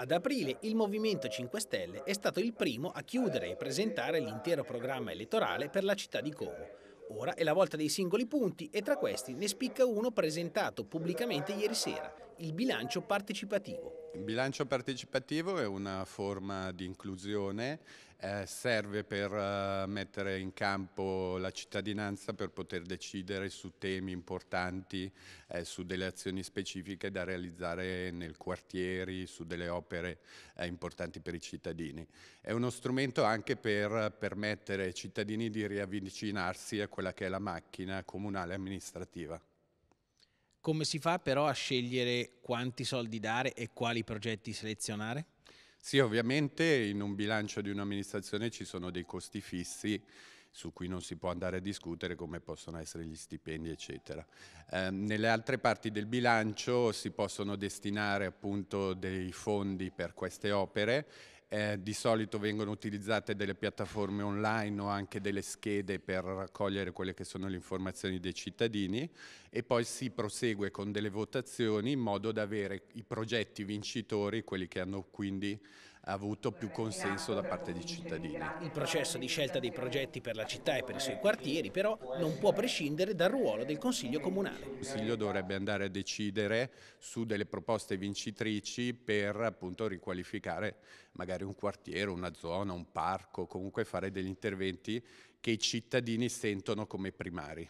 Ad aprile il Movimento 5 Stelle è stato il primo a chiudere e presentare l'intero programma elettorale per la città di Como. Ora è la volta dei singoli punti e tra questi ne spicca uno presentato pubblicamente ieri sera, il bilancio partecipativo. Il bilancio partecipativo è una forma di inclusione, eh, serve per eh, mettere in campo la cittadinanza per poter decidere su temi importanti, eh, su delle azioni specifiche da realizzare nel quartiere, su delle opere eh, importanti per i cittadini. È uno strumento anche per permettere ai cittadini di riavvicinarsi a quella che è la macchina comunale amministrativa. Come si fa però a scegliere quanti soldi dare e quali progetti selezionare? Sì, ovviamente in un bilancio di un'amministrazione ci sono dei costi fissi su cui non si può andare a discutere come possono essere gli stipendi eccetera. Eh, nelle altre parti del bilancio si possono destinare appunto dei fondi per queste opere eh, di solito vengono utilizzate delle piattaforme online o anche delle schede per raccogliere quelle che sono le informazioni dei cittadini e poi si prosegue con delle votazioni in modo da avere i progetti vincitori, quelli che hanno quindi avuto più consenso da parte dei cittadini. Il processo di scelta dei progetti per la città e per i suoi quartieri però non può prescindere dal ruolo del Consiglio Comunale. Il Consiglio dovrebbe andare a decidere su delle proposte vincitrici per appunto riqualificare magari un quartiere, una zona, un parco, comunque fare degli interventi che i cittadini sentono come primari.